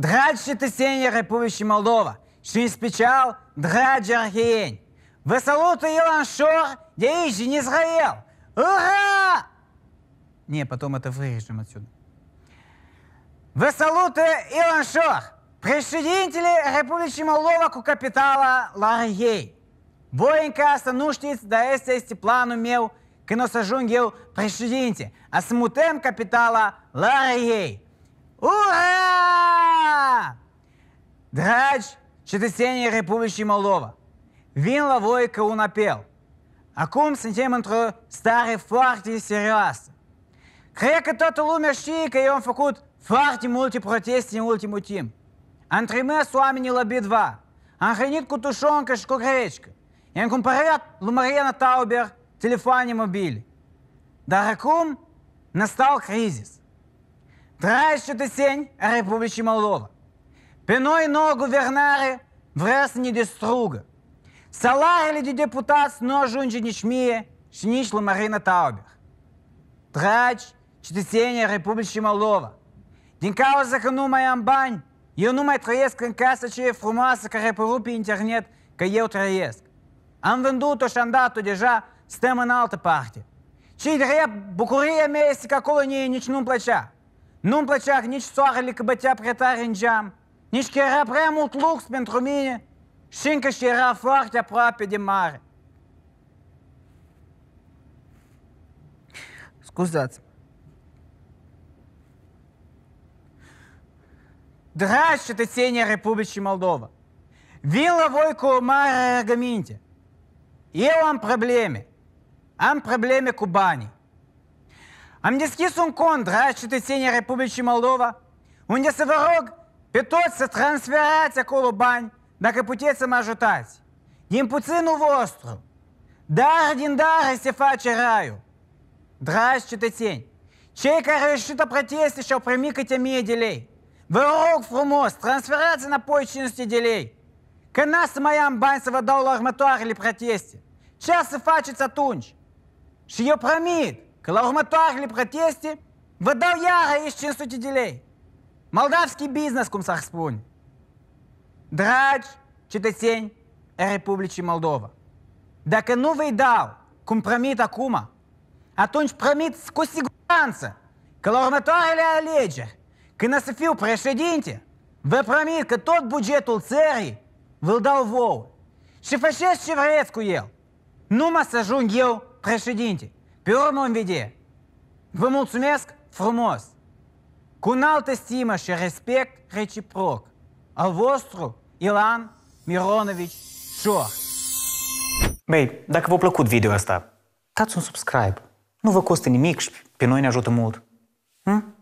Драджи Тесенья Републики Молдова, Шинспичал, Драджи Архиень. Веселуту Илан Шор, Деижин Израил. Ура! Не, потом это вырежем отсюда. Веселуту Илан Шор, Președintele Republicii Moldova cu capitala Larghei. Voi încă să nu știți, dar este este planul meu când o să ajung eu președinte. A să mutăm capitala Larghei. Ura! Драч Cetățenii Republicii Moldova. Vin la voi că un apel. Acum suntem într-o stare foarte serioasă. Cred că toată lumea știe că eu am făcut foarte multe proteste în ultimul timp. Am trimis oamenii la Bidva. Am hrănit cu tușoncă și cu grecică. I-am cumpărat lui Mariana Tauber telefoane mobile. Dar acum настал кризис. Dragi cetățeni a Republicii Moldova, Pe noi nouă guvernare vrea să ne distrugă. Salariile de deputați nu ajunge nici mie și nici la Marina Tauber. Dragi cetățenii Republicii Moldova, din cauza că nu mai am bani, eu nu mai trăiesc în casa aceea frumoasă care apărut pe internet că eu trăiesc. Am vândut-o și am dat-o deja, stăm în altă parte. Cei drept, bucuria mea este că acolo nici nu-mi plăcea. Nu-mi plăcea nici soarele că bătea prea în geam, nici că era prea mult lux pentru mine și încă și era foarte aproape de mare. Scuzați. Dragi cetățenii Republicii Moldova, vin la voi cu o mare rugăminte. Eu am probleme. Am probleme cu banii. Am deschis un cont, dragi cetățenii Republicii Moldova, unde să vă rog Підтоці трансферається коло бань на капутєці мажутаці. Їм пуцину востру. Дардін дари сіфачі раю. Дращите тень. Чейка решита протести, що примікатя мія ділей. Вирок фрумос, трансферація на починності ділей. Канас маям банцева долар метуарлі протести, Час сіфачиться тунч. Шиє проміт, калар метуарлі протесті, видав яра іщинсуті ділей. Moldavский бизнес, cum s-ar spune. Dragi cetățeni ai Republicii Moldova, dacă nu vei dau, cum promit acum, atunci promit cu siguranță că la următoarele alegeri, când o să fiu președinte, vă promit că tot bugetul țării vă-l dau vouă. Și faceți ce vreți cu el. Numai să ajung președinte. Pe urmă în vedere. Vă mulțumesc frumos! cu înaltă stimă și respect reciproc al vostru Ilan Mironovici Șor. Băi, dacă v-a plăcut video asta, dați un subscribe. Nu vă costă nimic și pe noi ne ajută mult. Hm?